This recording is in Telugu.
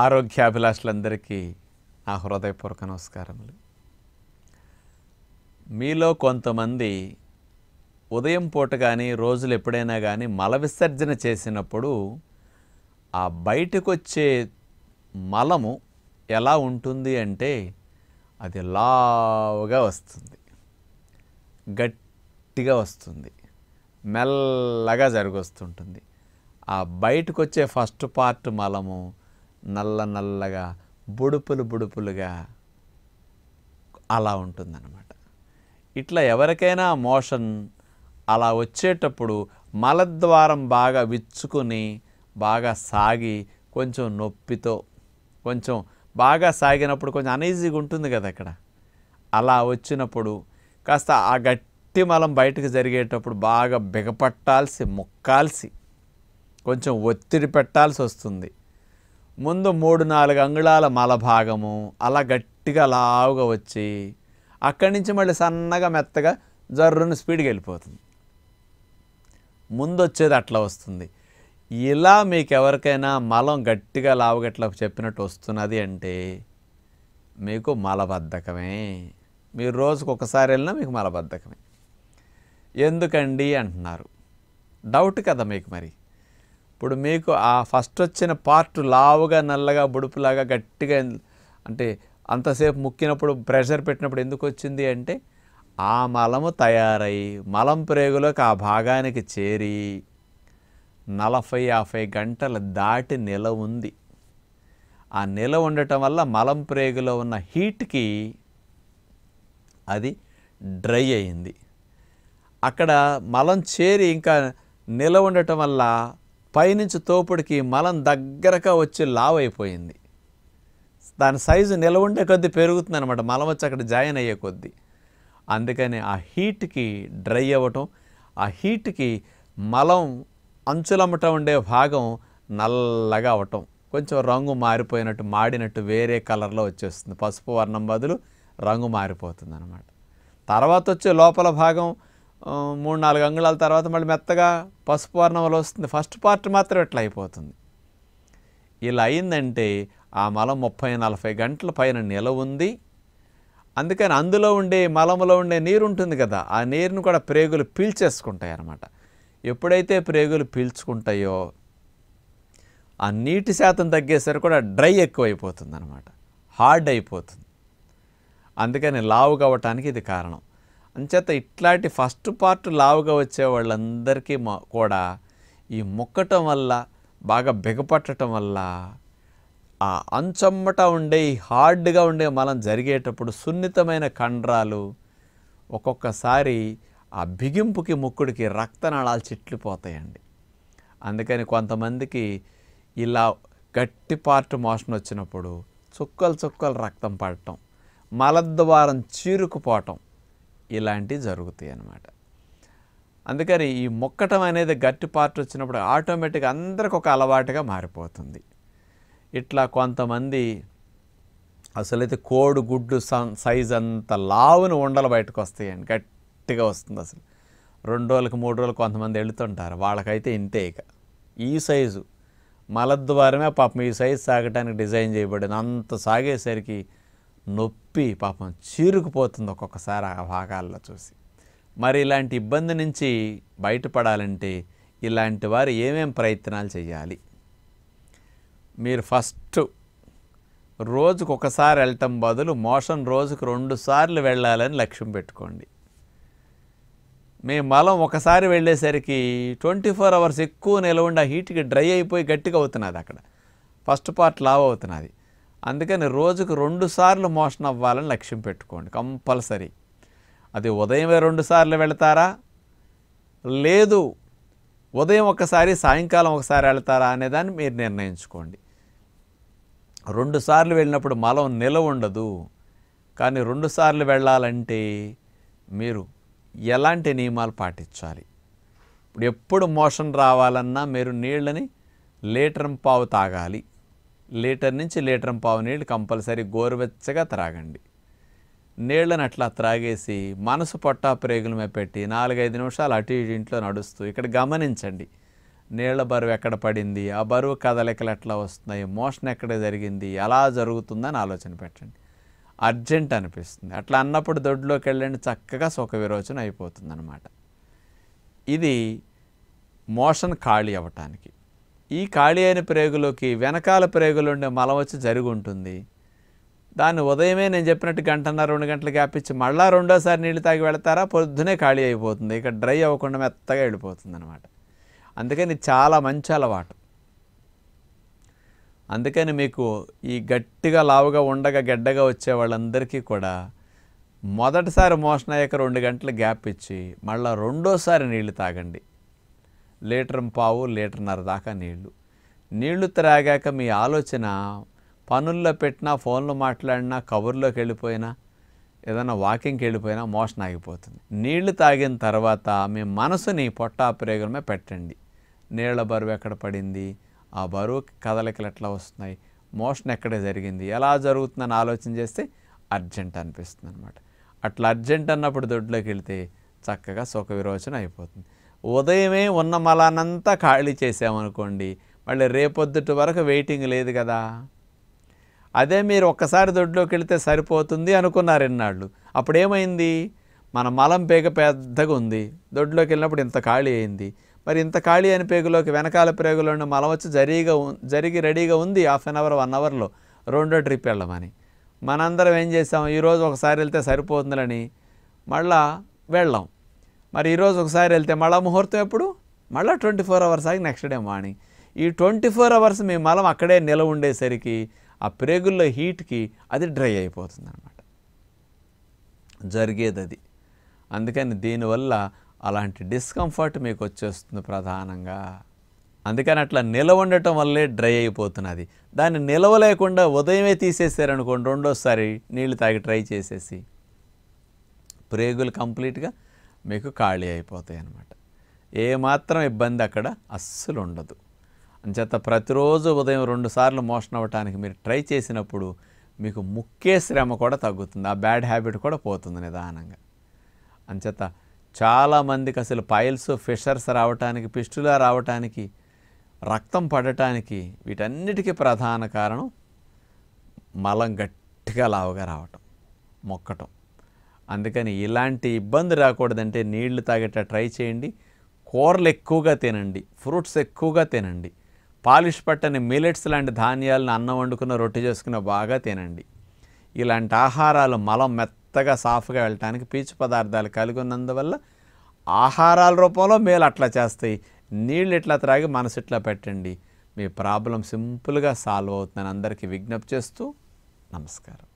ఆరోగ్యాభిలాషులందరికీ నా హృదయపూర్వక నమస్కారములు మీలో కొంతమంది ఉదయం పూట కానీ రోజులు ఎప్పుడైనా కానీ మల విసర్జన చేసినప్పుడు ఆ బయటకు వచ్చే మలము ఎలా ఉంటుంది అంటే అది లావుగా వస్తుంది గట్టిగా వస్తుంది మెల్లగా జరిగొస్తుంటుంది ఆ బయటకు వచ్చే ఫస్ట్ పార్ట్ మలము నల్ల నల్లగా బుడుపులు బుడుపులుగా అలా ఉంటుందన్నమాట ఇట్లా ఎవరికైనా మోషన్ అలా వచ్చేటప్పుడు మలద్వారం బాగా విచ్చుకొని బాగా సాగి కొంచెం నొప్పితో కొంచెం బాగా సాగినప్పుడు కొంచెం అనీజీగా ఉంటుంది కదా అక్కడ అలా వచ్చినప్పుడు కాస్త ఆ గట్టి మలం బయటకు జరిగేటప్పుడు బాగా బిగపట్టాల్సి మొక్కాల్సి కొంచెం ఒత్తిడి పెట్టాల్సి వస్తుంది ముందు మూడు నాలుగు అంగుళాల మలభాగము అలా గట్టిగా లావుగా వచ్చి అక్కడి నుంచి మళ్ళీ సన్నగా మెత్తగా జర్రును స్పీడ్గా వెళ్ళిపోతుంది ముందు వచ్చేది అట్లా వస్తుంది ఇలా మీకు ఎవరికైనా మలం గట్టిగా లావుగట్లా చెప్పినట్టు వస్తున్నది అంటే మీకు మలబద్ధకమే మీరు రోజుకు ఒకసారి వెళ్ళినా మీకు మలబద్ధకమే ఎందుకండి అంటున్నారు డౌట్ కదా మీకు మరి ఇప్పుడు మీకు ఆ ఫస్ట్ వచ్చిన పార్ట్ లావుగా నల్లగా బుడుపులాగా గట్టిగా అంటే అంతసేపు ముక్కినప్పుడు ప్రెషర్ పెట్టినప్పుడు ఎందుకు వచ్చింది అంటే ఆ మలము తయారై మలం ప్రేగులోకి ఆ భాగానికి చేరి నలభై యాభై గంటల దాటి నిల ఉంది ఆ నిల ఉండటం వల్ల మలం ప్రేగులో ఉన్న హీట్కి అది డ్రై అయింది అక్కడ మలం చేరి ఇంకా నిల ఉండటం వల్ల పైనుంచి తోపుడికి మలం దగ్గరగా వచ్చి అయిపోయింది దాని సైజు నిలవుండే కొద్దీ పెరుగుతుంది అనమాట మలం వచ్చి అక్కడ జాయిన్ అయ్యే కొద్దీ అందుకని ఆ హీట్కి డ్రై అవ్వటం ఆ హీట్కి మలం అంచులమ్మట ఉండే భాగం నల్లగా అవటం కొంచెం రంగు మారిపోయినట్టు మాడినట్టు వేరే కలర్లో వచ్చేస్తుంది పసుపు వర్ణం బదులు రంగు మారిపోతుంది అనమాట తర్వాత వచ్చే లోపల భాగం మూడు నాలుగు అంగుళాల తర్వాత మళ్ళీ మెత్తగా పసుపు వర్ణంలో వస్తుంది ఫస్ట్ పార్ట్ మాత్రం ఇట్లా అయిపోతుంది ఇలా అయిందంటే ఆ మలం ముప్పై నలభై గంటల పైన నిలవ ఉంది అందుకని అందులో ఉండే మలంలో ఉండే నీరు ఉంటుంది కదా ఆ నీరును కూడా ప్రేగులు పీల్చేసుకుంటాయి అన్నమాట ఎప్పుడైతే ప్రేగులు పీల్చుకుంటాయో ఆ నీటి శాతం తగ్గేసరికి కూడా డ్రై ఎక్కువైపోతుంది అనమాట హార్డ్ అయిపోతుంది అందుకని లావు కావటానికి ఇది కారణం అంచేత ఇట్లాంటి ఫస్ట్ పార్ట్ లావుగా వచ్చే వాళ్ళందరికీ కూడా ఈ మొక్కటం వల్ల బాగా బిగపట్టడం వల్ల ఆ అంచమ్మట ఉండే ఈ హార్డ్గా ఉండే మలం జరిగేటప్పుడు సున్నితమైన కండరాలు ఒక్కొక్కసారి ఆ బిగింపుకి ముక్కుడికి రక్తనాళాలు చిట్లిపోతాయండి అందుకని కొంతమందికి ఇలా గట్టి పార్ట్ మోషన్ వచ్చినప్పుడు చుక్కలు చుక్కలు రక్తం పడటం మలద్వారం చీరుకుపోవటం ఇలాంటివి జరుగుతాయి అన్నమాట అందుకని ఈ మొక్కటం అనేది గట్టి పార్ట్ వచ్చినప్పుడు ఆటోమేటిక్గా అందరికి ఒక అలవాటుగా మారిపోతుంది ఇట్లా కొంతమంది అసలైతే కోడి గుడ్డు సైజ్ అంత లావును ఉండలు బయటకు వస్తాయండి గట్టిగా వస్తుంది అసలు రెండు రోజులకు మూడు రోజులు కొంతమంది వెళుతుంటారు వాళ్ళకైతే ఇంతే ఇక ఈ సైజు మలద్వారమే పాపం ఈ సైజు సాగటానికి డిజైన్ చేయబడింది అంత సాగేసరికి నొప్పి పాపం చీరుకుపోతుంది ఒక్కొక్కసారి ఆ భాగాల్లో చూసి మరి ఇలాంటి ఇబ్బంది నుంచి బయటపడాలంటే ఇలాంటి వారు ఏమేం ప్రయత్నాలు చేయాలి మీరు ఫస్ట్ రోజుకు ఒకసారి వెళ్ళటం బదులు మోషన్ రోజుకు రెండు సార్లు వెళ్ళాలని లక్ష్యం పెట్టుకోండి మీ మలం ఒకసారి వెళ్ళేసరికి ట్వంటీ ఫోర్ అవర్స్ ఎక్కువ నిలవండి ఆ హీట్కి డ్రై అయిపోయి గట్టిగా అవుతున్నది అక్కడ ఫస్ట్ పార్ట్ లావ్ అవుతున్నది అందుకని రోజుకు రెండు సార్లు మోషన్ అవ్వాలని లక్ష్యం పెట్టుకోండి కంపల్సరీ అది ఉదయమే రెండు సార్లు వెళతారా లేదు ఉదయం ఒకసారి సాయంకాలం ఒకసారి వెళతారా అనేదాన్ని మీరు నిర్ణయించుకోండి రెండు సార్లు వెళ్ళినప్పుడు మలం నిలవ ఉండదు కానీ రెండు సార్లు వెళ్ళాలంటే మీరు ఎలాంటి నియమాలు పాటించాలి ఇప్పుడు ఎప్పుడు మోషన్ రావాలన్నా మీరు నీళ్ళని లీటర్ పావు తాగాలి లీటర్ నుంచి లీటర్ పావు నీళ్ళు కంపల్సరీ గోరువెచ్చగా త్రాగండి నీళ్ళని అట్లా త్రాగేసి మనసు పొట్టా ప్రేగుల మీద పెట్టి నాలుగైదు నిమిషాలు అటు ఇటు ఇంట్లో నడుస్తూ ఇక్కడ గమనించండి నీళ్ల బరువు ఎక్కడ పడింది ఆ బరువు కదలికలు ఎట్లా వస్తున్నాయి మోషన్ ఎక్కడ జరిగింది ఎలా జరుగుతుందని ఆలోచన పెట్టండి అర్జెంట్ అనిపిస్తుంది అట్లా అన్నప్పుడు దొడ్లోకి వెళ్ళండి చక్కగా సుఖ విరోచన అయిపోతుంది ఇది మోషన్ ఖాళీ అవ్వటానికి ఈ ఖాళీ అయిన ప్రేగులోకి వెనకాల ప్రేగులు ఉండే మల వచ్చి జరిగి ఉంటుంది దాన్ని ఉదయమే నేను చెప్పినట్టు గంటన్న రెండు గంటలు గ్యాపిచ్చి మళ్ళీ రెండోసారి నీళ్ళు తాగి వెళతారా పొద్దునే ఖాళీ అయిపోతుంది ఇక డ్రై అవ్వకుండా మెత్తగా వెళ్ళిపోతుంది అనమాట అందుకని చాలా మంచి అలవాటు అందుకని మీకు ఈ గట్టిగా లావుగా ఉండగా గడ్డగా వచ్చే వాళ్ళందరికీ కూడా మొదటిసారి మోషన్ అయ్యాక రెండు గంటలు గ్యాప్ ఇచ్చి మళ్ళీ రెండోసారి నీళ్లు తాగండి లీటర్ పావు లీటర్న్నర దాకా నీళ్లు నీళ్లు త్రాగాక మీ ఆలోచన పనుల్లో పెట్టినా ఫోన్లో మాట్లాడినా కబుర్లోకి వెళ్ళిపోయినా ఏదైనా వాకింగ్కి వెళ్ళిపోయినా మోషన్ ఆగిపోతుంది నీళ్లు తాగిన తర్వాత మీ మనసుని పొట్టా ప్రయోగమే పెట్టండి నీళ్ల బరువు ఎక్కడ పడింది ఆ బరువు కదలికలు ఎట్లా వస్తున్నాయి మోషన్ ఎక్కడ జరిగింది ఎలా జరుగుతుందని ఆలోచన చేస్తే అర్జెంట్ అనిపిస్తుంది అనమాట అట్లా అర్జెంట్ అన్నప్పుడు దొడ్లోకి వెళితే చక్కగా సుఖ విరోచన అయిపోతుంది ఉదయమే ఉన్న మలానంతా ఖాళీ చేసామనుకోండి మళ్ళీ రేపొద్దుటి వరకు వెయిటింగ్ లేదు కదా అదే మీరు ఒక్కసారి దొడ్లోకి వెళితే సరిపోతుంది అనుకున్నారు ఎన్నాళ్ళు అప్పుడేమైంది మన మలం పేగ పెద్దగా ఉంది దొడ్లోకి వెళ్ళినప్పుడు ఇంత ఖాళీ అయింది మరి ఇంత ఖాళీ అయిన పేగులోకి వెనకాల ఉన్న మలం వచ్చి జరిగిగా జరిగి రెడీగా ఉంది హాఫ్ అన్ అవర్ వన్ అవర్లో రెండో ట్రిప్ వెళ్ళమని మనందరం ఏం చేసాం ఈరోజు ఒకసారి వెళ్తే సరిపోతుందని మళ్ళా వెళ్ళాం మరి ఈరోజు ఒకసారి వెళ్తే మళ్ళా ముహూర్తం ఎప్పుడు మళ్ళీ ట్వంటీ ఫోర్ అవర్స్ ఆగి నెక్స్ట్ డే మార్నింగ్ ఈ ట్వంటీ ఫోర్ అవర్స్ మీ మలం అక్కడే నిల ఉండేసరికి ఆ ప్రేగుల్లో హీట్కి అది డ్రై అయిపోతుంది అనమాట జరిగేది అది అందుకని దీనివల్ల అలాంటి డిస్కంఫర్ట్ మీకు వచ్చేస్తుంది ప్రధానంగా అందుకని అట్లా నిలవ ఉండటం వల్లే డ్రై అయిపోతున్నది దాన్ని నిలవలేకుండా ఉదయమే తీసేసారనుకోండి రెండోసారి నీళ్ళు తాగి ట్రై చేసేసి ప్రేగులు కంప్లీట్గా మీకు ఖాళీ అయిపోతాయి అన్నమాట ఏమాత్రం ఇబ్బంది అక్కడ అస్సలు ఉండదు అంచేత ప్రతిరోజు ఉదయం రెండుసార్లు మోషన్ అవ్వటానికి మీరు ట్రై చేసినప్పుడు మీకు ముక్కే శ్రమ కూడా తగ్గుతుంది ఆ బ్యాడ్ హ్యాబిట్ కూడా పోతుంది నిదానంగా అంచేత చాలామందికి అసలు పైల్స్ ఫిషర్స్ రావటానికి పిస్టులా రావటానికి రక్తం పడటానికి వీటన్నిటికీ ప్రధాన కారణం మలం గట్టిగా లావుగా రావటం మొక్కటం అందుకని ఇలాంటి ఇబ్బంది రాకూడదంటే నీళ్లు తాగేట ట్రై చేయండి కూరలు ఎక్కువగా తినండి ఫ్రూట్స్ ఎక్కువగా తినండి పాలిష్ పట్టని మిలెట్స్ లాంటి ధాన్యాలను అన్నం వండుకున్న రొట్టె చేసుకున్న బాగా తినండి ఇలాంటి ఆహారాలు మలం మెత్తగా సాఫ్గా వెళ్ళటానికి పీచు పదార్థాలు కలిగి ఉన్నందువల్ల ఆహారాల రూపంలో మేలు అట్లా చేస్తాయి నీళ్ళు ఇట్లా త్రాగి మనసు ఇట్లా పెట్టండి మీ ప్రాబ్లం సింపుల్గా సాల్వ్ అవుతుందని అందరికీ విజ్ఞప్తి చేస్తూ నమస్కారం